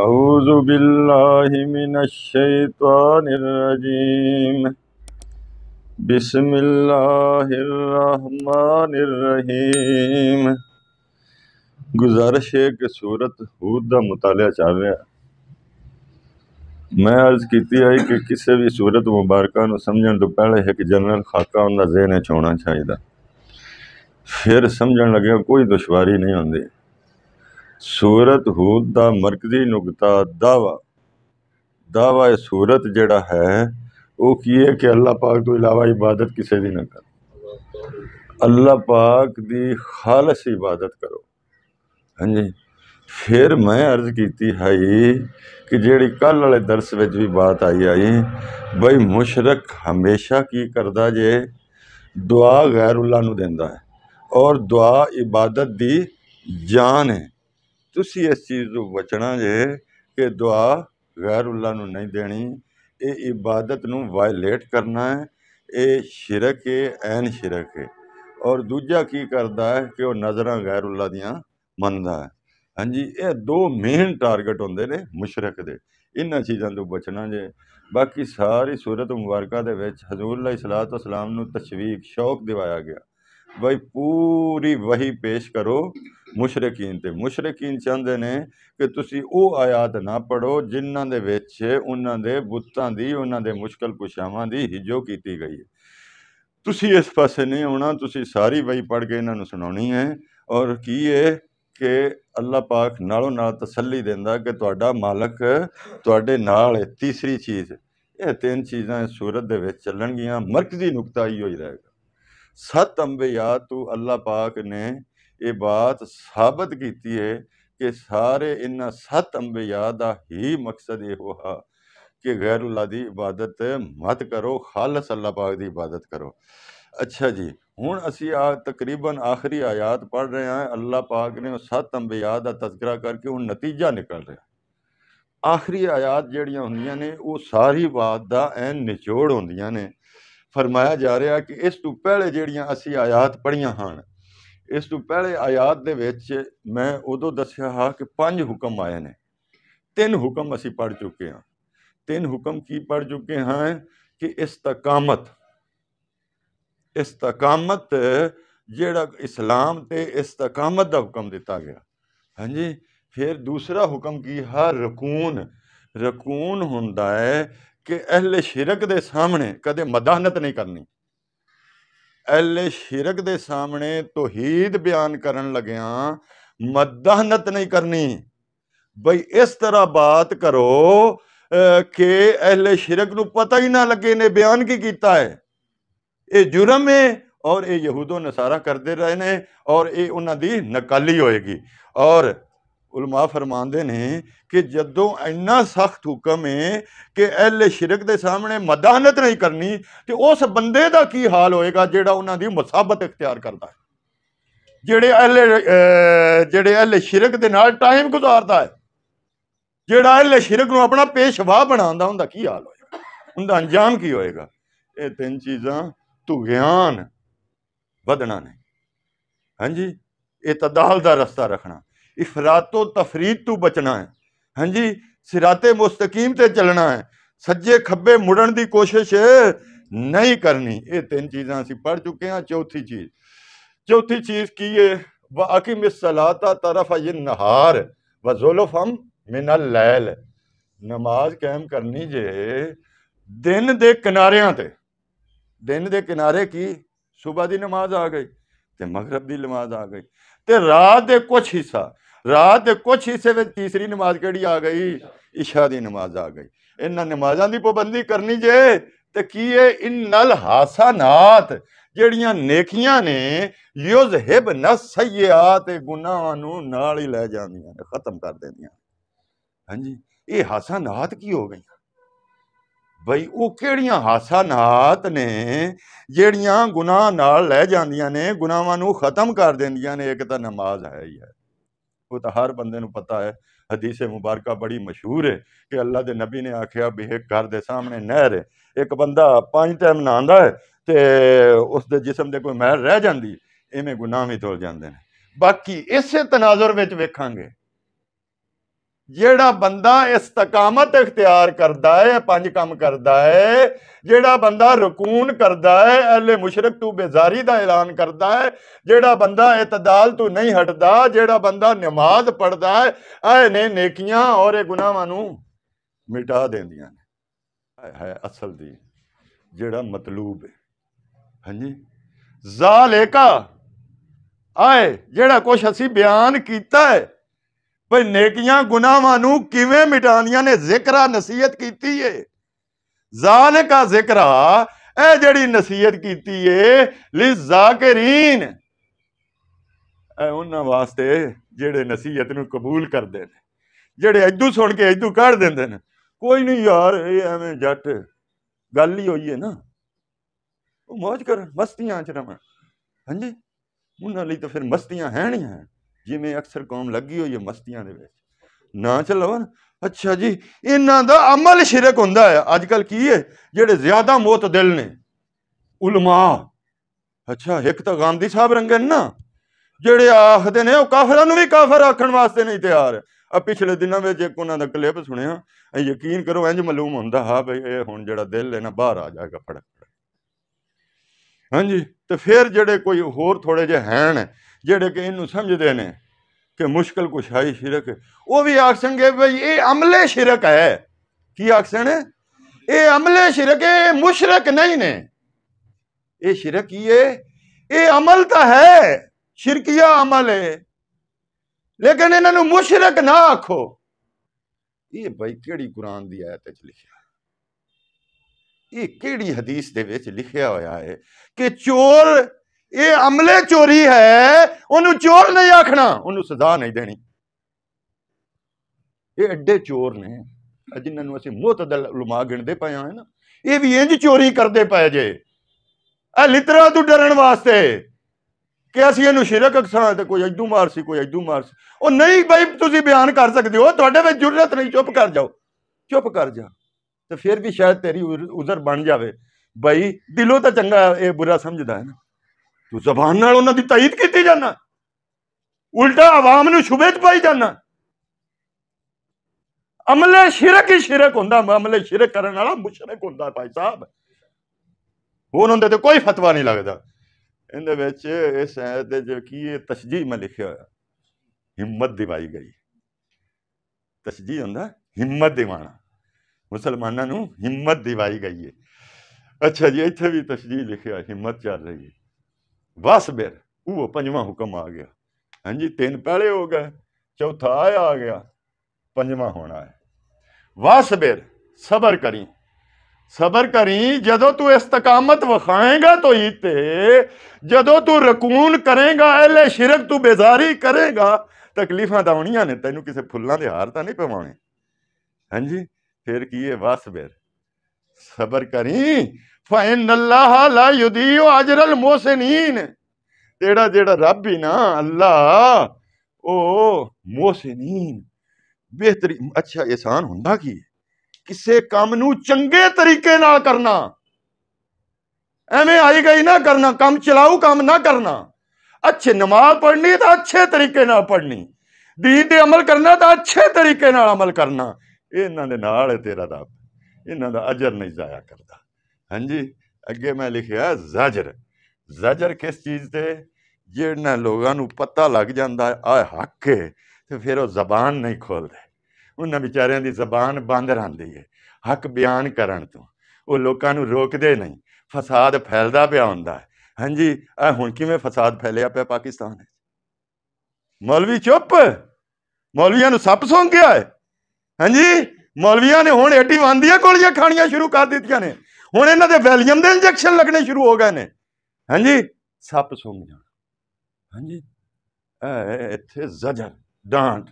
أعوذ بالله من الشيطان الرجيم بسم الله الرحمن الرحيم गुजारिश है कि सूरत हूद का मुताल चल रहा मैं अर्ज की है कि किसी भी सूरत मुबारक समझने तो पहले एक जनरल खाका उनका जहन होना चाहिए फिर समझ लगे कोई दुश्वारी नहीं आती ਸੂਰਤ ਹੂਦ ਦਾ ਮਰਕਜ਼ੀ ਨੁਕਤਾ ਦਾਵਾ ਦਾਵਾ ਇਹ ਸੂਰਤ ਜਿਹੜਾ ਹੈ ਉਹ ਕੀ ਹੈ ਕਿ ਅੱਲਾਹ ਪਾਕ ਤੋਂ ਇਲਾਵਾ ਇਬਾਦਤ ਕਿਸੇ ਦੀ ਨਾ ਕਰ ਅੱਲਾਹ ਪਾਕ ਦੀ ਖਾਲਸ ਇਬਾਦਤ ਕਰੋ ਹਾਂਜੀ ਫਿਰ ਮੈਂ ਅਰਜ਼ ਕੀਤੀ ਹੈ ਕਿ ਜਿਹੜੀ ਕੱਲ ਵਾਲੇ ਦਰਸ ਵਿੱਚ ਵੀ ਬਾਤ ਆਈ ਆਈ ਬਈ ਮੁਸ਼ਰਕ ਹਮੇਸ਼ਾ ਕੀ ਕਰਦਾ ਜੇ ਦੁਆ ਗੈਰੁੱਲਾ ਨੂੰ ਦਿੰਦਾ ਹੈ ਔਰ ਦੁਆ ਇਬਾਦਤ ਦੀ ਜਾਨ ਹੈ ਤੁਸੀਂ ਇਸ ਚੀਜ਼ ਤੋਂ ਬਚਣਾ ਜੇ ਕਿ ਦੁਆ ਗੈਰੁੱਲਾ ਨੂੰ ਨਹੀਂ ਦੇਣੀ ਇਹ ਇਬਾਦਤ ਨੂੰ ਵਾਇਲੇਟ ਕਰਨਾ ਹੈ ਇਹ ਸ਼ਿਰਕ ਹੈ ਐਨ ਸ਼ਿਰਕ ਹੈ ਔਰ ਦੂਜਾ ਕੀ ਕਰਦਾ ਹੈ ਕਿ ਉਹ ਨਜ਼ਰਾਂ ਗੈਰੁੱਲਾ ਦੀਆਂ ਮੰਨਦਾ ਹੈ ਹਾਂਜੀ ਇਹ ਦੋ ਮੇਨ ਟਾਰਗੇਟ ਹੁੰਦੇ ਨੇ ਮੁਸ਼ਰਕ ਦੇ ਇਹਨਾਂ ਚੀਜ਼ਾਂ ਤੋਂ ਬਚਣਾ ਜੇ ਬਾਕੀ ਸਾਰੀ ਸੂਰਤ ਮੁਬਾਰਕਾ ਦੇ ਵਿੱਚ ਹਜ਼ੂਰ ਅੱਲ੍ਹਾ ਸਲਾਤੁ ਵਸਲਾਮ ਨੂੰ ਤਸ਼ਵੀਕ ਸ਼ੌਕ ਦਿਵਾਇਆ ਗਿਆ ਬਈ ਪੂਰੀ ਵਹੀ ਪੇਸ਼ ਕਰੋ ਮੁਸ਼ਰਕੀਨ ਤੇ ਮੁਸ਼ਰਕੀਨ ਚਾਹੁੰਦੇ ਨੇ ਕਿ ਤੁਸੀਂ ਉਹ ਆਇਤ ਨਾ ਪੜੋ ਜਿਨ੍ਹਾਂ ਦੇ ਵਿੱਚ ਉਹਨਾਂ ਦੇ ਬੁੱਤਾਂ ਦੀ ਉਹਨਾਂ ਦੇ ਮੁਸ਼ਕਲ ਕੁਸ਼ਾਵਾਂ ਦੀ ਹਿਜੋ ਕੀਤੀ ਗਈ ਹੈ ਤੁਸੀਂ ਇਸ ਪਾਸੇ ਨਹੀਂ ਆਉਣਾ ਤੁਸੀਂ ਸਾਰੀ ਵਹੀ ਪੜ ਕੇ ਇਹਨਾਂ ਨੂੰ ਸੁਣਾਉਣੀ ਹੈ ਔਰ ਕੀ ਹੈ ਕਿ ਅੱਲਾਹ ਪਾਕ ਨਾਲੋਂ ਨਾਲ ਤਸੱਲੀ ਦਿੰਦਾ ਕਿ ਤੁਹਾਡਾ ਮਾਲਕ ਤੁਹਾਡੇ ਨਾਲ ਹੈ ਤੀਸਰੀ ਚੀਜ਼ ਇਹ ਤਿੰਨ ਚੀਜ਼ਾਂ ਸੂਰਤ ਦੇ ਵਿੱਚ ਚੱਲਣਗੀਆਂ ਮਰਕਜ਼ੀ ਨੁਕਤਾ ਹੀ ਹੋਈ ਰਹੇਗਾ सत अंबिया तू अल्लाह पाक ने यह बात साबित की है कि सारे इन सत अंबिया का ही मकसद यो है कि गैर उल्ला की इबादत मत करो खालस अल्लाह पाक की इबादत करो अच्छा जी हूँ असी आ तकरीबन आखिरी आयात पढ़ रहे हैं अल्लाह पाक ने सत अंबिया का तस्करा करके हूँ नतीजा निकल रहा आखिरी आयात जड़िया होंगे ने वो सारी बात का एन निचोड़ होंदिया ने ਫਰਮਾਇਆ ਜਾ ਰਿਹਾ ਕਿ ਇਸ ਤੋਂ ਪਹਿਲੇ ਜਿਹੜੀਆਂ ਅਸੀਂ ਆਇਤ ਪੜੀਆਂ ਹਨ ਇਸ ਤੋਂ ਪਹਿਲੇ ਆਇਤ ਦੇ ਵਿੱਚ ਮੈਂ ਉਦੋਂ ਦੱਸਿਆ ਹਾਂ ਕਿ ਪੰਜ ਹੁਕਮ ਆਏ ਨੇ ਤਿੰਨ ਹੁਕਮ ਅਸੀਂ ਪੜ ਚੁੱਕੇ ਹਾਂ ਤਿੰਨ ਹੁਕਮ ਕੀ ਪੜ ਚੁੱਕੇ ਹਾਂ ਕਿ ਇਸਤਕਾਮਤ ਇਸਤਕਾਮਤ ਜਿਹੜਾ ਇਸਲਾਮ ਤੇ ਇਸਤਕਾਮਤ ਦਾ ਹੁਕਮ ਦਿੱਤਾ ਗਿਆ ਹਾਂਜੀ ਫਿਰ ਦੂਸਰਾ ਹੁਕਮ ਕੀ ਹਰ ਰਕੂਨ ਰਕੂਨ ਹੁੰਦਾ ਹੈ ਕਿ ਅਹਲੇ ਸ਼ਿਰਕ ਦੇ ਸਾਹਮਣੇ ਕਦੇ ਮਦਾਨਤ ਨਹੀਂ ਕਰਨੀ ਅਹਲੇ ਸ਼ਿਰਕ ਦੇ ਸਾਹਮਣੇ ਤੋਹੀਦ ਬਿਆਨ ਕਰਨ ਲਗਿਆ ਮਦਾਨਤ ਨਹੀਂ ਕਰਨੀ ਬਈ ਇਸ ਤਰ੍ਹਾਂ ਬਾਤ ਕਰੋ ਕਿ ਅਹਲੇ ਸ਼ਿਰਕ ਨੂੰ ਪਤਾ ਹੀ ਨਾ ਲੱਗੇ ਨੇ ਬਿਆਨ ਕੀ ਕੀਤਾ ਹੈ ਇਹ ਜੁਰਮ ਹੈ ਔਰ ਇਹ ਯਹੂਦੋ ਨਸਾਰਾ ਕਰਦੇ ਰਹੇ ਨੇ ਔਰ ਇਹ ਉਹਨਾਂ ਦੀ ਨਕਾਲੀ ਹੋਏਗੀ ਔਰ ਉਲਮਾ ਫਰਮਾਉਂਦੇ ਨੇ ਕਿ ਜਦੋਂ ਇੰਨਾ ਸਖਤ ਹੁਕਮ ਹੈ ਕਿ ਅਹਲ ਸ਼ਿਰਕ ਦੇ ਸਾਹਮਣੇ ਮਦਾਹਨਤ ਨਹੀਂ ਕਰਨੀ ਤੇ ਉਸ ਬੰਦੇ ਦਾ ਕੀ ਹਾਲ ਹੋਏਗਾ ਜਿਹੜਾ ਉਹਨਾਂ ਦੀ ਮਸਾਬਤ ਇਖਤਿਆਰ ਕਰਦਾ ਹੈ ਜਿਹੜੇ ਅਹਲ ਜਿਹੜੇ ਅਹਲ ਸ਼ਿਰਕ ਦੇ ਨਾਲ ਟਾਈਮ ਗੁਜ਼ਾਰਦਾ ਹੈ ਜਿਹੜਾ ਅਹਲ ਸ਼ਿਰਕ ਨੂੰ ਆਪਣਾ ਪੇਸ਼ਵਾ ਬਣਾਉਂਦਾ ਹੁੰਦਾ ਕੀ ਹਾਲ ਹੋਏਗਾ ਉਹਦਾ ਅੰਜਾਮ ਕੀ ਹੋਏਗਾ ਇਹ ਤਿੰਨ ਚੀਜ਼ਾਂ ਤੁਗਿਆਨ ਵਧਣਾ ਨਹੀਂ ਹਾਂਜੀ ਇਹ ਤਦਾਲ ਦਾ ਰਸਤਾ ਰੱਖਣਾ ਇਫਰਾਤੋ ਤਫਰੀਦ ਤੋਂ ਬਚਣਾ ਹੈ ਹਾਂਜੀ ਸਿਰਾਤੇ ਮੁਸਤਕੀਮ ਤੇ ਚੱਲਣਾ ਹੈ ਸੱਜੇ ਖੱਬੇ ਮੁੜਨ ਦੀ ਕੋਸ਼ਿਸ਼ ਨਹੀਂ ਕਰਨੀ ਇਹ ਤਿੰਨ ਚੀਜ਼ਾਂ ਅਸੀਂ ਪੜ ਚੁੱਕੇ ਹਾਂ ਚੌਥੀ ਚੀਜ਼ ਚੌਥੀ ਚੀਜ਼ ਕੀ ਹੈ ਵਾਕਿਮ ਸਲਾਤਾ ਤਰਫ ਇਹ ਨਹਾਰ ਵਜ਼ੁਲਫਮ ਮਿਨਲ ਲੈਲ ਨਮਾਜ਼ ਕਾਇਮ ਕਰਨੀ ਜੇ ਦਿਨ ਦੇ ਕਿਨਾਰਿਆਂ ਤੇ ਦਿਨ ਦੇ ਕਿਨਾਰੇ ਕੀ ਸਵੇਰ ਦੀ ਨਮਾਜ਼ ਆ ਗਈ ਤੇ ਮਗਰਬ ਦੀ ਨਮਾਜ਼ ਆ ਗਈ ਤੇ ਰਾਤ ਦੇ ਕੁਝ ਹਿੱਸਾ रात कुछ हिस्से में तीसरी नमाज कही आ गई इशा की नमाज आ गई इन्होंने नमाजा की पाबंदी करनी जे तो की है इन नल हासानात जड़िया नेकिया ने युज हिब न सही आते गुना ही लै जा खत्म कर देंदिया हाँ जी ये हासा हासानात की हो गई बई वो कि हासानात ने जड़िया गुना नै जा ने गुनावान खत्म कर देंदिया ने एक तो नमाज है ही है आपको तो हर बंदे ਨੂੰ ਪਤਾ ਹੈ ਹਦੀਸ ਮੁਬਾਰਕਾ ਬੜੀ ਮਸ਼ਹੂਰ ਹੈ ਕਿ ਅੱਲਾ ਦੇ ਨਬੀ ਨੇ ਆਖਿਆ ਵੀ ਇੱਕ ਘਰ ਦੇ ਸਾਹਮਣੇ ਨਹਿਰ ਹੈ ਇੱਕ ਬੰਦਾ ਪੰਜ ਟਾਈਮ ਨਹਾਉਂਦਾ ਹੈ ਤੇ ਉਸ ਦੇ ਜਿਸਮ ਦੇ ਕੋਈ ਮਹਿਰ ਰਹਿ ਜਾਂਦੀ ਐਵੇਂ ਗੁਨਾਹ ਵੀ ਤੁਲ ਜਾਂਦੇ ਨੇ ਬਾਕੀ ਇਸੇ ਤਨਾਜ਼ਰ ਵਿੱਚ ਵੇਖਾਂਗੇ जड़ा बंदा इस तकामत अख्तियार करता है पंज काम करता है जोड़ा बंदा रुकून करता है अले मुशरक तू बेजारी का ऐलान करता है जेड़ा बंदा इतदाल तू नहीं हटता जोड़ा बंदा नमाज पढ़ता है आए ने नेकिया और गुनाहों मिटा दें असल दी जड़ा मतलूब है हाँ जी जालेका आए जोड़ा कुछ असी बयान किया है भाई नेकियां गुनावान कि मिटानिया ने जिकरा नसीहत की जाल का जिकरा ए जड़ी नसीहत की वास्ते जेडे नसीहत कबूल करते जेडे इदू सुन के इदू कह देंगे कोई नहीं यार एवं जट गल ही हो ना मौज कर मस्तियां च रव हांजी उन्होंने तो फिर मस्तियां है नहीं है ਜਿਵੇਂ ਅਕਸਰ ਕੌਮ ਲੱਗੀ ਹੋਈ ਹੈ ਮਸਤੀਆਂ ਦੇ ਵਿੱਚ ਨਾ ਚਲਵਨ ਅੱਛਾ ਜੀ ਇਹਨਾਂ ਦਾ ਅਮਲ ਸ਼ਿਰਕ ਹੁੰਦਾ ਹੈ ਅੱਜ ਕੱਲ ਕੀ ਹੈ ਜਿਹੜੇ ਜ਼ਿਆਦਾ ਦਿਲ ਨੇ ਉਲਮਾ ਅੱਛਾ ਇੱਕ ਤਾਂ ਗਾਂਧੀ ਸਾਹਿਬ ਰੰਗੇ ਨਾ ਜਿਹੜੇ ਆਖਦੇ ਨੇ ਉਹ ਕਾਫਰਾਂ ਨੂੰ ਵੀ ਕਾਫਰ ਆਖਣ ਵਾਸਤੇ ਨਹੀਂ ਤਿਆਰ ਆ ਪਿਛਲੇ ਦਿਨਾਂ ਵਿੱਚ ਇੱਕ ਉਹਨਾਂ ਦਾ ਕਲਿੱਪ ਸੁਣਿਆ ਯਕੀਨ ਕਰੋ ਇੰਜ ਮਾਲੂਮ ਹੁੰਦਾ ਹਾਂ ਭਈ ਇਹ ਹੁਣ ਜਿਹੜਾ ਦਿਲ ਹੈ ਨਾ ਬਾਹਰ ਆ ਜਾਏਗਾ ਫੜਕ ਹਾਂਜੀ ਤੇ ਫਿਰ ਜਿਹੜੇ ਕੋਈ ਹੋਰ ਥੋੜੇ ਜਿਹੇ ਹੈਣ ਜਿਹੜੇ ਕਿ ਇਹਨੂੰ ਸਮਝਦੇ ਨੇ ਕਿ ਮੁਸ਼ਕਲ ਕੁਸ਼ਾਈ ਸ਼ਿਰਕ ਉਹ ਵੀ ਆਖਣਗੇ ਭਈ ਇਹ ਅਮਲੇ ਸ਼ਿਰਕ ਹੈ ਕੀ ਆਖਣ ਇਹ ਅਮਲੇ ਸ਼ਿਰਕ ਇਹ ਮੁਸ਼ਰਕ ਨਹੀਂ ਨੇ ਇਹ ਸ਼ਿਰਕ ਹੀ ਹੈ ਇਹ ਅਮਲ ਤਾਂ ਹੈ ਸ਼ਿਰਕੀਆ ਅਮਲ ਹੈ ਲੇਕਿਨ ਇਹਨਾਂ ਨੂੰ ਮੁਸ਼ਰਕ ਨਾ ਆਖੋ ਇਹ ਭਾਈ ਕਿਹੜੀ ਕੁਰਾਨ ਦੀ ਆਇਤ ਵਿੱਚ ਲਿਖਿਆ ਇਹ ਕਿਹੜੀ ਹਦੀਸ ਦੇ ਵਿੱਚ ਲਿਖਿਆ ਹੋਇਆ ਹੈ ਕਿ ਚੋਰ ਇਹ ਅਮਲੇ ਚੋਰੀ ਹੈ ਉਹਨੂੰ ਚੋਰ ਨਹੀਂ ਆਖਣਾ ਉਹਨੂੰ ਸਜ਼ਾ ਨਹੀਂ ਦੇਣੀ ਇਹ ਐਡੇ ਚੋਰ ਨੇ ਜਿਨ੍ਹਾਂ ਨੂੰ ਅਸੀਂ ਮੁਤਦਲ ਉਲਮਾ ਗਿਣਦੇ ਪਏ ਆ ਨਾ ਇਹ ਵੀ ਇੰਜ ਚੋਰੀ ਕਰਦੇ ਪਏ ਜੇ ਇਹ ਲਿਤਰਾ ਤੋਂ ਡਰਨ ਵਾਸਤੇ ਕਿ ਅਸੀਂ ਇਹਨੂੰ ਸ਼ਿਰਕ ਅਕਸਾਂ ਤੇ ਕੋਈ ਅਜਦੂ ਮਾਰ ਸੀ ਕੋਈ ਅਜਦੂ ਮਾਰ ਸੀ ਉਹ ਨਹੀਂ ਬਈ ਤੁਸੀਂ ਬਿਆਨ ਕਰ ਸਕਦੇ ਹੋ ਤੁਹਾਡੇ ਵਿੱਚ ਜੁਰਤ ਨਹੀਂ ਚੁੱਪ ਕਰ ਜਾਓ ਚੁੱਪ ਕਰ ਜਾ ਤੇ ਫਿਰ ਵੀ ਸ਼ਾਇਦ ਤੇਰੀ ਉਜ਼ਰ ਬਣ ਜਾਵੇ ਬਈ ਦਿਲੋਂ ਤਾਂ ਚੰਗਾ ਇਹ ਬੁਰਾ ਸਮਝਦਾ ਹੈ ਨਾ ਤੂੰ ਜ਼ਬਾਨ ਨਾਲ ਉਹਨਾਂ ਦੀ ਤਾਇਦ ਕੀਤੀ ਜਾਣਾ ਉਲਟਾ ਆਵਾਮ ਨੂੰ ਸ਼ੁਬੇਤ ਪਾਈ ਜਾਣਾ ਅਮਲੇ ਸ਼ਿਰਕ ਹੀ ਸ਼ਿਰਕ ਹੁੰਦਾ ਮਾਮਲੇ ਸ਼ਿਰਕ ਕਰਨ ਵਾਲਾ ਮੁਸ਼ਰਕ ਹੁੰਦਾ ਭਾਈ ਸਾਹਿਬ ਹੁਣ ਉਹਦੇ ਤੇ ਕੋਈ ਫਤਵਾ ਨਹੀਂ ਲੱਗਦਾ ਇਹਦੇ ਵਿੱਚ ਇਸ ਐਤ ਦੇ ਜੋ ਕੀ ਇਹ ਤਸ਼ਜੀਹ ਮੈਂ ਲਿਖਿਆ ਹੋਇਆ ਹਿੰਮਤ ਦਿਵਾਈ ਗਈ ਤਸ਼ਜੀਹ ਹੁੰਦਾ ਹਿੰਮਤ ਦਿਵਾਣਾ ਮੁਸਲਮਾਨਾਂ ਨੂੰ ਹਿੰਮਤ ਦਿਵਾਈ ਗਈ ਹੈ ਅੱਛਾ ਜੀ ਇੱਥੇ ਵੀ ਤਸ਼ਜੀਹ ਲਿਖਿਆ ਹਿੰਮਤ ਚੱਲ ਰਹੀ ਹੈ ਬਸ ਬਿਰ ਉਹ ਪੰਜਵਾਂ ਹੁਕਮ ਆ ਗਿਆ ਹਾਂਜੀ ਤਿੰਨ ਪਹਿਲੇ ਹੋ ਗਏ ਚੌਥਾ ਆ ਗਿਆ ਪੰਜਵਾਂ ਹੋਣਾ ਹੈ ਬਸ ਬਿਰ ਸਬਰ ਕਰੀ ਸਬਰ ਕਰੀ ਜਦੋਂ ਤੂੰ ਇਸਤਕਾਮਤ ਵਖਾਏਗਾ ਤੋ ਹੀ ਤੇ ਜਦੋਂ ਤੂੰ ਰਕੂਨ ਕਰੇਗਾ ਐਲੇ ਸ਼ਿਰਕ ਤੂੰ ਬੇਜ਼ਾਰੀ ਕਰੇਗਾ ਤਕਲੀਫਾਂ ਤਾਂ ਹੋਣੀਆਂ ਨੇ ਤੈਨੂੰ ਕਿਸੇ ਫੁੱਲਾਂ ਦੇ ਹਾਰ ਤਾਂ ਨਹੀਂ ਪਵਾਉਣੇ ਹਾਂਜੀ ਫਿਰ ਕੀ ਹੈ ਬਸ ਬਿਰ ਸਬਰ ਕਰੀ अजरल मोहसिन जेड़ा जेड़ा रब ही ना अल्लाह ओ मोहसिन बेहतरी अच्छा एहसान ਹੁੰਦਾ ਕੀ ਕਿਸੇ ਕੰਮ ਨੂੰ ਚੰਗੇ ਤਰੀਕੇ ਨਾਲ ਕਰਨਾ ਐਵੇਂ ਆਈ ਗਈ ਨਾ ਕਰਨਾ ਕੰਮ ਚਲਾਉ ਕੰਮ ਨਾ ਕਰਨਾ ਅੱਛੇ ਨਮਾਜ਼ ਪੜ੍ਹਨੀ ਤਾਂ ਅੱਛੇ ਤਰੀਕੇ ਨਾਲ ਪੜ੍ਹਨੀ دین ਦੇ ਅਮਲ ਕਰਨਾ ਤਾਂ ਅੱਛੇ ਤਰੀਕੇ ਨਾਲ ਅਮਲ ਕਰਨਾ ਇਹਨਾਂ ਦੇ ਨਾਲ ਹੈ ਤੇਰਾ ਰੱਬ ਇਹਨਾਂ ਦਾ ਅਜਰ ਨਹੀਂ ਜ਼ਾਇਆ ਕਰਦਾ ਹਾਂਜੀ ਅੱਗੇ ਮੈਂ ਲਿਖਿਆ ਜ਼ਜਰ ਜ਼ਜਰ ਕਿਸ ਚੀਜ਼ ਤੇ ਜਿਹੜਾ ਲੋਕਾਂ ਨੂੰ ਪਤਾ ਲੱਗ ਜਾਂਦਾ ਆ ਹੱਕ ਹੈ ਤੇ ਫਿਰ ਉਹ ਜ਼ਬਾਨ ਨਹੀਂ ਖੋਲਦੇ ਉਹਨਾਂ ਵਿਚਾਰਿਆਂ ਦੀ ਜ਼ਬਾਨ ਬੰਦ ਰਹਿੰਦੀ ਹੈ ਹੱਕ ਬਿਆਨ ਕਰਨ ਤੋਂ ਉਹ ਲੋਕਾਂ ਨੂੰ ਰੋਕਦੇ ਨਹੀਂ ਫਸਾਦ ਫੈਲਦਾ ਪਿਆ ਹੁੰਦਾ ਹੈ ਹਾਂਜੀ ਆ ਹੁਣ ਕਿਵੇਂ ਫਸਾਦ ਫੈਲਿਆ ਪਿਆ ਪਾਕਿਸਤਾਨ ਵਿੱਚ ਮੌਲਵੀ ਚੁੱਪ ਮੌਲਵੀਆਂ ਨੂੰ ਸੱਪ ਸੌਂ ਗਿਆ ਹੈ ਹਾਂਜੀ ਮੌਲਵੀਆਂ ਨੇ ਹੁਣ 81 ਦੀਆਂ ਗੋਲੀਆਂ ਖਾਣੀਆਂ ਸ਼ੁਰੂ ਕਰ ਦਿੱਤੀਆਂ ਨੇ ਹੁਣ ਇਹਨਾਂ ਦੇ ਵੈਲਿਅਮ ਦੇ ਇੰਜੈਕਸ਼ਨ ਲੱਗਣੇ ਸ਼ੁਰੂ ਹੋ ਗਏ ਨੇ ਹਾਂਜੀ ਸੱਪ ਸੁੰਘ ਜਾਣ ਹਾਂਜੀ ਇੱਥੇ ਜ਼ਜਰ ਡਾਂਟ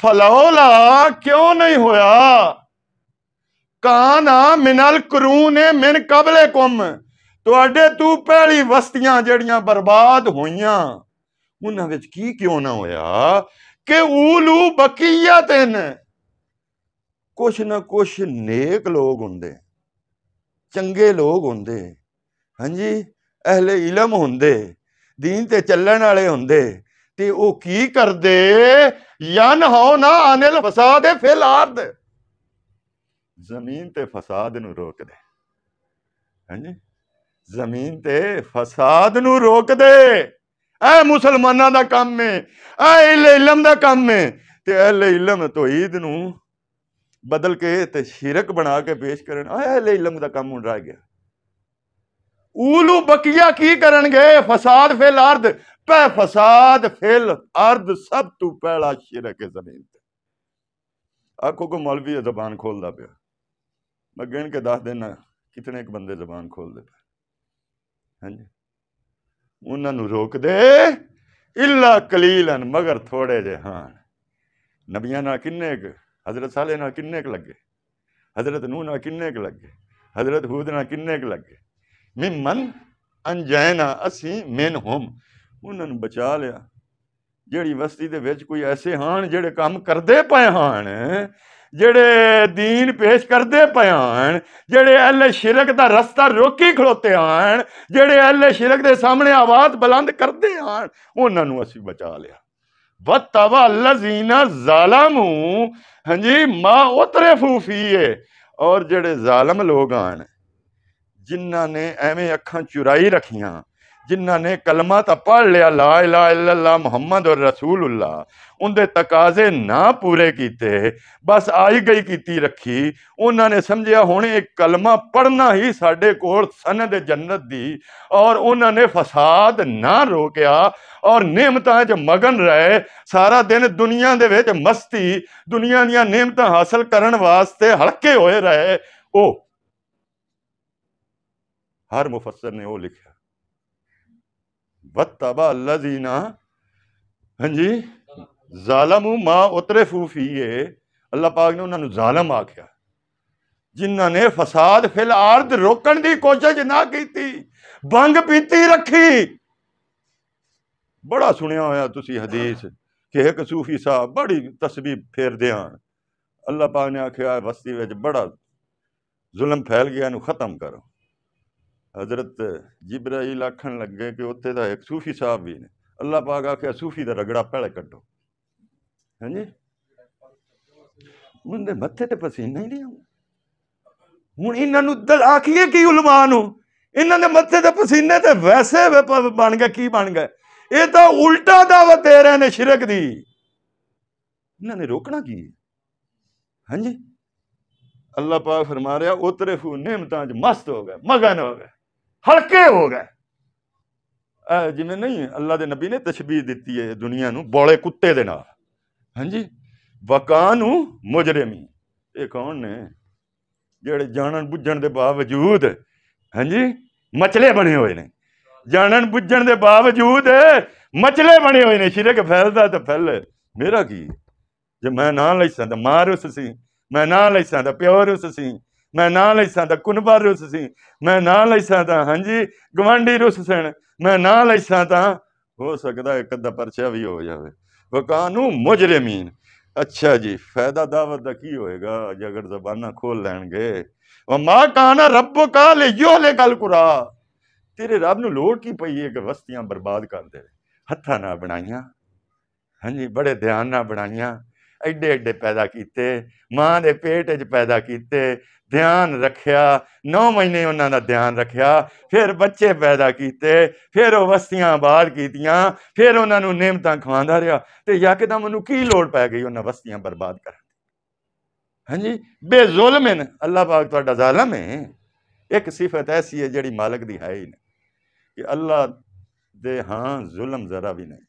ਫਲੌਲਾ ਕਿਉਂ ਨਹੀਂ ਹੋਇਆ ਕਾਨਾ ਮਿਨਲ ਕਰੂਨ ਮਿਨ ਕਬਲੇ ਕੁਮ ਤੁਹਾਡੇ ਤੂੰ ਪਹਿਲੀ ਵਸਤੀਆਂ ਜਿਹੜੀਆਂ ਬਰਬਾਦ ਹੋਈਆਂ ਉਹਨਾਂ ਵਿੱਚ ਕੀ ਕਿਉਂ ਨਾ ਹੋਇਆ ਕਿ ਉਲੂ ਬਕੀਆ ਤੈਨ ਕੁਛ ਨਾ ਕੁਛ ਨੇਕ ਲੋਕ ਹੁੰਦੇ ਚੰਗੇ ਲੋਕ ਹੁੰਦੇ ਹਾਂਜੀ ਅਹਲੇ ਇਲਮ ਹੁੰਦੇ دین ਤੇ ਚੱਲਣ ਵਾਲੇ ਹੁੰਦੇ ਤੇ ਉਹ ਕੀ ਕਰਦੇ ਯਨ ਹੋ ਨਾ ਅਨਿਲ ਫਸਾਦ ਫਿਲ ਅਰਦ ਜ਼ਮੀਨ ਤੇ ਫਸਾਦ ਨੂੰ ਰੋਕਦੇ ਹਾਂਜੀ ਜ਼ਮੀਨ ਤੇ ਫਸਾਦ ਨੂੰ ਰੋਕਦੇ ਐ ਮੁਸਲਮਾਨਾਂ ਦਾ ਕੰਮ ਐ ਐ ਇਲਮ ਦਾ ਕੰਮ ਐ ਤੇ ਅਹਲੇ ਇਲਮ ਤੋਹੀਦ ਨੂੰ बदल के ते शिरक बना के पेश कर इलम का काम हूं रह गया ऊलू बकिया की करे फसाद फेल अर्द पै फसाद फेल अर्द सब तू पहला शिरक है जमीन आखो को मौलवी है जबान खोलता पे मैं गिण के दस देना कितने एक बंदे जबान खोल दे हाँ उन्होंने रोक दे इला कलील मगर थोड़े जे हाँ नबिया ना किन्ने ਹਜ਼ਰਤ ਸਾਲੇ ਨਾਲ ਕਿੰਨੇ ਕੁ ਲੱਗੇ ਹਜ਼ਰਤ ਨੂਹ ਨਾਲ ਕਿੰਨੇ ਕੁ ਲੱਗੇ ਹਜ਼ਰਤ ਹੂਦ ਨਾਲ ਕਿੰਨੇ ਕੁ ਲੱਗੇ ਮਨ ਅੰਜੈਨਾ ਅਸੀਂ ਹਮ ਉਹਨਾਂ ਨੂੰ ਬਚਾ ਲਿਆ ਜਿਹੜੀ ਵਸਤੀ ਦੇ ਵਿੱਚ ਕੋਈ ਐਸੇ ਹਾਣ ਜਿਹੜੇ ਕੰਮ ਕਰਦੇ ਪਏ ਹਾਣ ਜਿਹੜੇ ਦੀਨ ਪੇਸ਼ ਕਰਦੇ ਪਏ ਹਨ ਜਿਹੜੇ ਅਹਲੇ ਸ਼ਿਰਕ ਦਾ ਰਸਤਾ ਰੋਕੀ ਖਲੋਤੇ ਹਨ ਜਿਹੜੇ ਅਹਲੇ ਸ਼ਿਰਕ ਦੇ ਸਾਹਮਣੇ ਆਵਾਜ਼ ਬੁਲੰਦ ਕਰਦੇ ਹਨ ਉਹਨਾਂ ਨੂੰ ਅਸੀਂ ਬਚਾ ਲਿਆ व तबा लजीना जालमू हाँ उतरे फूफी है और जड़े जालम लोग आन जिन्होंने एवें अखा चुराई रखिया ਜਿਨ੍ਹਾਂ ਨੇ ਕਲਮਾ ਤਾਂ ਪੜ ਲਿਆ ਲਾ ਇਲਾ ਇਲੱਲਾ ਮੁਹੰਮਦ ਔਰ ਰਸੂਲullah ਉਹਦੇ ਤਕਾਜ਼ੇ ਨਾ ਪੂਰੇ ਕੀਤੇ ਬਸ ਆਈ ਗਈ ਕੀਤੀ ਰੱਖੀ ਉਹਨਾਂ ਨੇ ਸਮਝਿਆ ਹੁਣ ਇਹ ਕਲਮਾ ਪੜਨਾ ਹੀ ਸਾਡੇ ਕੋਲ ਸਨਦ ਜੰਨਤ ਦੀ ਔਰ ਉਹਨਾਂ ਨੇ ਫਸਾਦ ਨਾ ਰੋਕਿਆ ਔਰ ਨਿਮਤਾਂ 'ਚ ਮਗਨ ਰਹੇ ਸਾਰਾ ਦਿਨ ਦੁਨੀਆ ਦੇ ਵਿੱਚ ਮਸਤੀ ਦੁਨੀਆ ਦੀਆਂ ਨਿਮਤਾਂ ਹਾਸਲ ਕਰਨ ਵਾਸਤੇ ਹਲਕੇ ਹੋਏ ਰਹੇ ਉਹ ਹਰ ਮੁਫਸਰ ਨੇ ਉਹ ਲਿਖਿਆ वत्तबा अल्लाजीना हाँ जी जालम माँ उतरे फूफीए अल्लाह पाक ने उन्होंने जालम आख्या जिन्होंने फसाद फिल आर्द रोकने की कोशिश ना की बंग पीती रखी बड़ा सुने होया तुम हदीस कि एक सूफी साहब बड़ी तस्वीर फेरद अल्लाह पाक ने आख्या बस्ती बड़ा जुलम फैल गया खत्म करो ਹਜ਼ਰਤ ਜਿਬਰਾਈਲ ਆਖਣ ਲੱਗੇ ਕਿ ਉੱਥੇ ਦਾ ਇੱਕ ਸੂਫੀ ਸਾਹਿਬ ਵੀ ਨੇ ਅੱਲਾਹ ਪਾਕ ਆਖਿਆ ਸੂਫੀ ਦਾ ਰਗੜਾ ਪਹਿਲੇ ਕੱਢੋ ਹਾਂਜੀ ਉਹਦੇ ਮੱਥੇ ਤੇ ਪਸੀਨਾ ਹੀ ਨਹੀਂ ਆਉਂਦਾ ਹੁਣ ਇਹਨਾਂ ਨੂੰ ਦਲ ਆਖੀਏ ਕੀ ਉਲਮਾ ਨੂੰ ਇਹਨਾਂ ਦੇ ਮੱਥੇ ਤੇ ਪਸੀਨੇ ਤੇ ਵੈਸੇ ਬਣ ਗਿਆ ਕੀ ਬਣ ਗਿਆ ਇਹ ਤਾਂ ਉਲਟਾ ਦਾਵਾ ਦੇ ਰਹੇ ਨੇ ਸ਼ਿਰਕ ਦੀ ਇਹਨਾਂ ਨੇ ਰੋਕਣਾ ਕੀ ਹਾਂਜੀ ਅੱਲਾਹ ਪਾਕ ਫਰਮਾ ਰਿਹਾ ਉਤਰੇ ਫੂ ਨਿਮਤਾਂ ਚ ਮਸਤ ਹੋ ਗਏ ਮਗਨ ਹੋ ਗਏ ਹਲਕੇ ਹੋ ਗਏ ਜਿਵੇਂ ਨਹੀਂ ਅੱਲਾ ਦੇ ਨਬੀ ਨੇ ਤਸ਼ਬੀਹ ਦਿੱਤੀ ਹੈ ਦੁਨੀਆ ਨੂੰ ਬੋਲੇ ਕੁੱਤੇ ਦੇ ਨਾਲ ਹਾਂਜੀ ਵਕਾਨੂ ਮੁਜਰਮੀ ਇਹ ਕੌਣ ਨੇ ਜਿਹੜੇ ਜਾਣਨ ਬੁੱਝਣ ਦੇ ਬਾਵਜੂਦ ਹਾਂਜੀ ਮਚਲੇ ਬਣੇ ਹੋਏ ਨੇ ਜਾਣਨ ਬੁੱਝਣ ਦੇ ਬਾਵਜੂਦ ਮਚਲੇ ਬਣੇ ਹੋਏ ਨੇ ਸ਼ਿਰਕ ਫੈਲਦਾ ਤਾਂ ਫੈਲ ਮੇਰਾ ਕੀ ਜੇ ਮੈਂ ਨਾ ਲੈਸਾਂ ਤਾਂ ਮਾਰ ਉਸ ਸੀ ਮੈਂ ਨਾ ਲੈਸਾਂ ਤਾਂ ਪਿਆਰ ਉਸ ਸੀ ਮੈਂ ਨਾਂ ਲੈ ਸਕਦਾ ਕੁਨਬਰ ਰੁੱਸ ਸੀ ਮੈਂ ਨਾਂ ਲੈ ਸਕਦਾ ਹਾਂਜੀ ਗਵਾਂਡੀ ਰੁੱਸ ਸਿੰਘ ਮੈਂ ਨਾਂ ਲੈ ਸਕਦਾ ਹੋ ਸਕਦਾ ਇੱਕ ਅੱਧਾ ਪਰਚਾ ਵੀ ਹੋ ਜਾਵੇ ਵਕਾਨੂ ਮੁਜਰਮੀਨ ਅੱਛਾ ਜੀ ਫਾਇਦਾ ਦਾਵਤ ਦਾ ਕੀ ਹੋਏਗਾ ਜੇਕਰ ਜ਼ਬਾਨਾਂ ਖੋਲ ਲੈਣਗੇ ਵਾ ਮਾ ਕਾਨਾ ਰੱਬ ਕਾ ਲਿਓ ਲੈ ਗਲ ਕੁਰਾ ਤੇਰੇ ਰੱਬ ਨੂੰ ਲੋੜ ਕੀ ਪਈ ਹੈ ਕਿ ਵਸਤੀਆਂ ਬਰਬਾਦ ਕਰ ਦੇ ਹੱਥਾਂ ਨਾਲ ਬਣਾਈਆਂ ਹਾਂਜੀ ਬੜੇ ਧਿਆਨ ਨਾਲ ਬਣਾਈਆਂ एडे एडे पैदा किए माँ के पेट च पैदा किए ध्यान रख्या नौ महीने उन्होंने ध्यान रखिया फिर बच्चे पैदा किए फिर वह बस्तियां बाल कीतिया फिर उन्होंने नियमत खवादा रहा तो यकदम की लड़ पै गई उन्हें बस्तियां बर्बाद कर हाँ जी बेजुलम है अल्लाह पाक थोड़ा जालम है एक सिफत ऐसी है जी मालक की है ही नहीं कि अल्लाह दे हाँ जुलम जरा भी नहीं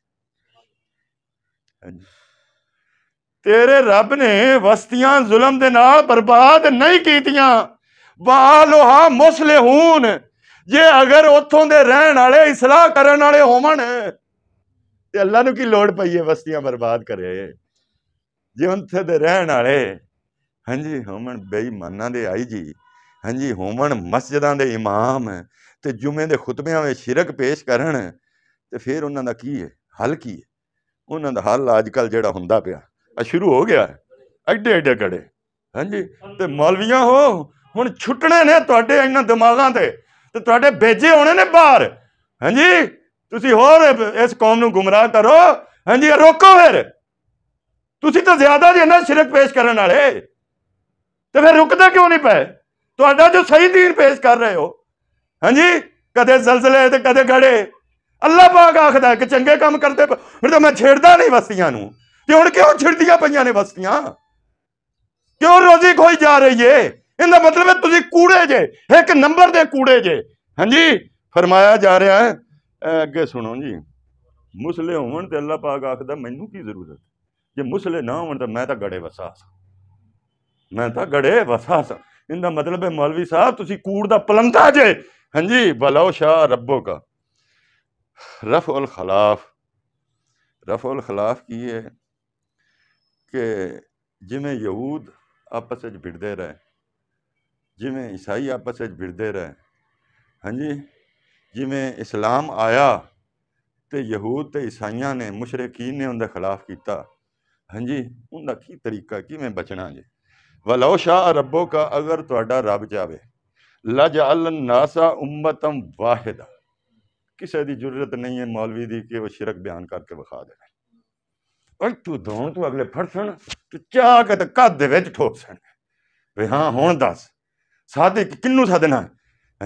ਤੇਰੇ ਰੱਬ ਨੇ ਵਸਤੀਆਂ ਜ਼ੁਲਮ ਦੇ ਨਾਲ ਬਰਬਾਦ ਨਹੀਂ ਕੀਤੀਆਂ ਬਾਲੋਹਾ ਮੁਸਲਿਹੂਨ ਜੇ ਅਗਰ ਉੱਥੋਂ ਦੇ ਰਹਿਣ ਵਾਲੇ ਇਸਲਾਹ ਕਰਨ ਵਾਲੇ ਹੋਵਣ ਤੇ ਅੱਲਾ ਨੂੰ ਕੀ ਲੋੜ ਪਈ ਹੈ ਵਸਤੀਆਂ ਬਰਬਾਦ ਕਰੇ ਜੇ ਉੱਥੇ ਦੇ ਰਹਿਣ ਵਾਲੇ ਹਾਂਜੀ ਹੋਵਣ ਬੇਈਮਾਨਾਂ ਦੇ ਆਈ ਜੀ ਹਾਂਜੀ ਹੋਵਣ ਮਸਜਿਦਾਂ ਦੇ ਇਮਾਮ ਤੇ ਜੁਮੇ ਦੇ ਖੁਤਬਿਆਂ ਵਿੱਚ ਸ਼ਿਰਕ ਪੇਸ਼ ਕਰਨ ਤੇ ਫਿਰ ਉਹਨਾਂ ਦਾ ਕੀ ਹੈ ਹੱਲ ਕੀ ਹੈ ਉਹਨਾਂ ਦਾ ਹੱਲ ਅੱਜਕੱਲ ਜਿਹੜਾ ਹੁੰਦਾ ਪਿਆ ਆ ਸ਼ੁਰੂ ਹੋ ਗਿਆ ਐਡੇ ਐਡੇ ਗੜੇ ਹਾਂਜੀ ਤੇ ਮੌਲਵੀਆਂ ਹੋ ਹੁਣ ਛੁੱਟਣੇ ਨੇ ਤੁਹਾਡੇ ਇਹਨਾਂ ਦਿਮਾਗਾਂ ਤੇ ਤੇ ਤੁਹਾਡੇ ਭੇਜੇ ਹੋਣੇ ਨੇ ਬਾਹਰ ਹਾਂਜੀ ਤੁਸੀਂ ਹੋਰ ਇਸ ਕੌਮ ਨੂੰ ਗੁੰਮਰਾਹ ਕਰੋ ਹਾਂਜੀ ਰੋਕੋ ਫਿਰ ਤੁਸੀਂ ਤਾਂ ਜ਼ਿਆਦਾ ਜੇ ਨਾ ਸ਼ਿਰਕ ਪੇਸ਼ ਕਰਨ ਵਾਲੇ ਤੇ ਫਿਰ ਰੁਕਦਾ ਕਿਉਂ ਨਹੀਂ ਪਏ ਤੁਹਾਡਾ ਜੋ ਸਹੀ ਦੀਨ ਪੇਸ਼ ਕਰ ਰਹੇ ਹੋ ਹਾਂਜੀ ਕਦੇ ਜ਼ਲਜ਼ਲੇ ਤੇ ਕਦੇ ਘੜੇ ਅੱਲਾਹ ਪਾਕ ਆਖਦਾ ਕਿ ਚੰਗੇ ਕੰਮ ਕਰਦੇ ਫਿਰ ਤਾਂ ਮੈਂ ਛੇੜਦਾ ਨਹੀਂ ਵਸਤੀਆਂ ਨੂੰ ਤੇ ਹੁਣ ਕਿਉਂ ਛਿੜਦੀਆਂ ਪਈਆਂ ਨੇ ਬਸਤੀਆਂ ਕਿਉਂ ਰੋਜ਼ੀ ਖੋਈ ਜਾ ਰਹੀ ਏ ਇਹਦਾ ਮਤਲਬ ਹੈ ਤੁਸੀਂ ਕੂੜੇ ਜੇ ਇੱਕ ਨੰਬਰ ਦੇ ਕੂੜੇ ਜੇ ਹਾਂਜੀ ਫਰਮਾਇਆ ਜਾ ਰਿਹਾ ਹੈ ਅੱਗੇ ਸੁਣੋ ਜੀ ਮੁਸਲੇ ਹੋਣ ਤੇ ਅੱਲਾਹ ਪਾਕ ਆਖਦਾ ਮੈਨੂੰ ਕੀ ਜ਼ਰੂਰਤ ਜੇ ਮੁਸਲੇ ਨਾ ਹੋਣ ਤਾਂ ਮੈਂ ਤਾਂ ਗੜੇ ਵਸਾ ਮੈਂ ਤਾਂ ਗੜੇ ਵਸਾ ਸਾਂ ਇਹਦਾ ਮਤਲਬ ਹੈ ਮੌਲਵੀ ਸਾਹਿਬ ਤੁਸੀਂ ਕੂੜ ਦਾ ਪਲੰਦਾ ਜੇ ਹਾਂਜੀ ਬਲੋ ਸ਼ਾ ਰੱਬੋ ਕਾ ਰਫਉਲ ਉਲ ਖਲਾਫ ਰਫ ਖਲਾਫ ਕੀ ਹੈ कि जिमें यहूद आपस भिड़ते रहे जिमें ईसाई आपस भिड़ते रहे हाँ जी जिमें इस्लाम आया तो यहूद तो ईसाइया ने मुशरकीन ने उनके खिलाफ किया हाँ जी उनका की तरीका किमें बचना जी वलो शाह रबो का अगर थोड़ा रब जाए लज अल नासा उम्मतम वाहिद किसी की जरूरत नहीं है मौलवी की कि वह शिरक बयान करके विखा दे ਤੂੰ ਦੋਂ ਤੂੰ ਅਗਲੇ ਫੜਸਣ ਤੂੰ ਚਾਹ ਕੇ ਤੇ ਕੱਦ ਦੇ ਵਿੱਚ ਠੋਕਸਣ ਵੀ ਹਾਂ ਹੁਣ ਦੱਸ ਸਾਦੇ ਕਿੰਨੂੰ ਸਾਦਣਾ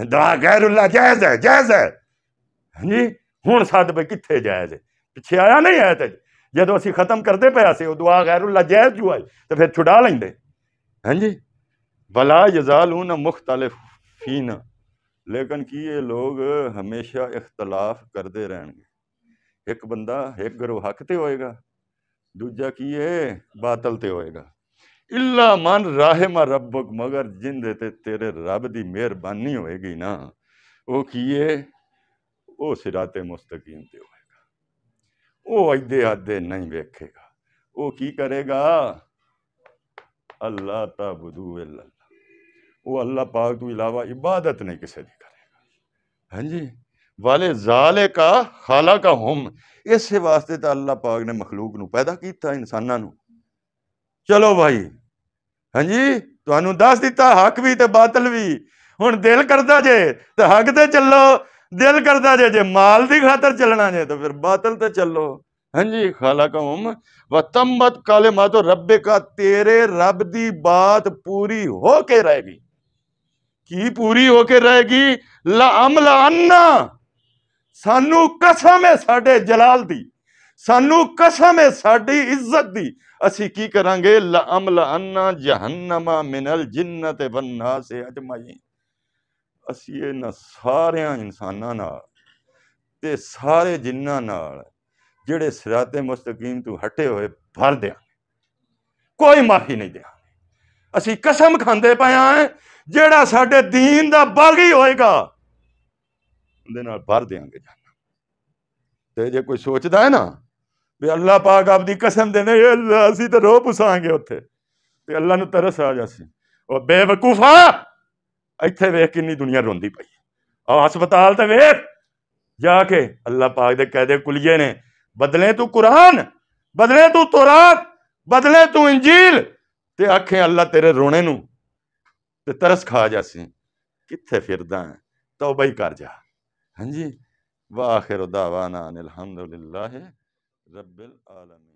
ਦਾ ਗੈਰੁੱਲਾ ਜਾਇਜ਼ ਹੈ ਜਾਇਜ਼ ਹੈ ਹਾਂਜੀ ਹੁਣ ਸਾਦ ਬਈ ਕਿੱਥੇ ਜਾਇਜ਼ ਹੈ ਪਿੱਛੇ ਆਇਆ ਨਹੀਂ ਆਇਆ ਤੇ ਜਦੋਂ ਅਸੀਂ ਖਤਮ ਕਰਦੇ ਪਿਆ ਸੀ ਉਹ ਦੁਆ ਗੈਰੁੱਲਾ ਜਾਇਜ਼ ਜੂ ਆਈ ਤੇ ਫਿਰ ਛੁਡਾ ਲੈਂਦੇ ਹਾਂਜੀ ਬਲਾ ਯਜ਼ਾਲੂਨ ਮੁਖਤਲਫ ਫੀਨਾ ਲੇਕਿਨ ਕੀ ਇਹ ਲੋਗ ਹਮੇਸ਼ਾ ਇਖਤਲਾਫ ਕਰਦੇ ਰਹਿਣਗੇ ਇੱਕ ਬੰਦਾ ਇੱਕ ਗਰੋ ਹੱਕ ਤੇ ਹੋਏਗਾ दूजा की है हाँ। बातलते होएगा इल्ला मान राहे मा रबक मगर जिन देते तेरे रब की मेहरबानी होएगी ना वो किए वो सिराते मुस्तकीम ते होएगा वो अद्धे अद्धे नहीं वेखेगा वो की करेगा अल्लाह तबू अल्लाह वो अल्लाह पाक तू इलावा इबादत नहीं किसी की करेगा हाँ जी ਵਾਲੇ ਜ਼ਾਲੇ ਕਾ ਖਾਲਾ ਕਾ ਹਮ ਇਸੇ ਵਾਸਤੇ ਤਾਂ ਅੱਲਾਹ ਪਾਕ ਨੇ ਮਖਲੂਕ ਨੂੰ ਪੈਦਾ ਕੀਤਾ ਇਨਸਾਨਾਂ ਨੂੰ ਚਲੋ ਭਾਈ ਹਾਂਜੀ ਤੁਹਾਨੂੰ ਦੱਸ ਦਿੱਤਾ ਹੱਕ ਵੀ ਤੇ ਬਾਤਲ ਵੀ ਹੁਣ ਦਿਲ ਕਰਦਾ ਜੇ ਤੇ ਹੱਕ ਤੇ ਚੱਲੋ ਦਿਲ ਕਰਦਾ ਜੇ ਜੇ ਮਾਲ ਦੀ ਖਾਤਰ ਚੱਲਣਾ ਜੇ ਤਾਂ ਫਿਰ ਬਾਤਲ ਤੇ ਚੱਲੋ ਹਾਂਜੀ ਖਾਲਕਮ ਵਤਮਤ ਕਲਮਾਤ ਰੱਬੇ ਕਾ ਤੇਰੇ ਰੱਬ ਦੀ ਬਾਤ ਪੂਰੀ ਹੋ ਕੇ ਰਹੇਗੀ ਕੀ ਪੂਰੀ ਹੋ ਕੇ ਰਹੇਗੀ ਲਾ ਅਮਲਾ ਅੰਨਾ ਸਾਨੂੰ ਕਸਮ ਹੈ ਸਾਡੇ ਜਲਾਲ ਦੀ ਸਾਨੂੰ ਕਸਮ ਹੈ ਸਾਡੀ ਇੱਜ਼ਤ ਦੀ ਅਸੀਂ ਕੀ ਕਰਾਂਗੇ ਲਅਮਲ ਅੰਨਾ ਜਹੰਨਮਾ ਮਿਨਲ ਜਿੰਨਤ ਸੇ ਅਜਮਾਈ ਅਸੀਂ ਇਹਨਾਂ ਸਾਰਿਆਂ ਇਨਸਾਨਾਂ ਨਾਲ ਤੇ ਸਾਰੇ ਜਿੰਨਾਂ ਨਾਲ ਜਿਹੜੇ ਸਿਰਾਤੇ ਮੁਸਤਕੀਮ ਤੋਂ ਹਟੇ ਹੋਏ ਭਰ ਦਿਆ ਕੋਈ ਮਾਫੀ ਨਹੀਂ ਦਿਆਂਗੇ ਅਸੀਂ ਕਸਮ ਖਾਂਦੇ ਪਿਆ ਜਿਹੜਾ ਸਾਡੇ ਦੀਨ ਦਾ ਬਾਗੀ ਹੋਏਗਾ ਦੇ ਨਾਲ ਭਰ ਦੇਾਂਗੇ ਜਾਨਾ ਤੇ ਜੇ ਕੋਈ ਸੋਚਦਾ ਹੈ ਨਾ ਵੀ ਅੱਲਾ ਪਾਕ ਆਪਦੀ ਕਸਮ ਦੇ ਨੇ ਅੱਲਾ ਅਸੀਂ ਤਾਂ ਰੋ ਪੁਸਾਂਗੇ ਉੱਥੇ ਤੇ ਅੱਲਾ ਨੂੰ ਤਰਸ ਆ ਜਾਸੀ ਉਹ ਬੇਵਕੂਫਾ ਇੱਥੇ ਵੇਖ ਕਿੰਨੀ ਦੁਨੀਆ ਰੋਂਦੀ ਪਈ ਆ ਹਸਪਤਾਲ ਤੇ ਵੇਖ ਜਾ ਕੇ ਅੱਲਾ ਪਾਕ ਦੇ ਕਹਦੇ ਕੁਲੀਏ ਨੇ ਬਦਲੇ ਤੂੰ ਕੁਰਾਨ ਬਦਲੇ ਤੂੰ ਤੋਰਾਤ ਬਦਲੇ ਤੂੰ ਇੰਜੀਲ ਤੇ ਆਖੇ ਅੱਲਾ ਤੇਰੇ ਰੋਣੇ ਨੂੰ ਤੇ ਤਰਸ ਖਾ ਜਾਸੀ ਕਿੱਥੇ ਫਿਰਦਾ ਤੌਬਾ ਹੀ ਕਰ ਜਾ हाँ जी वाखिर दावाना अनिलहमदिल्ला रबालमीन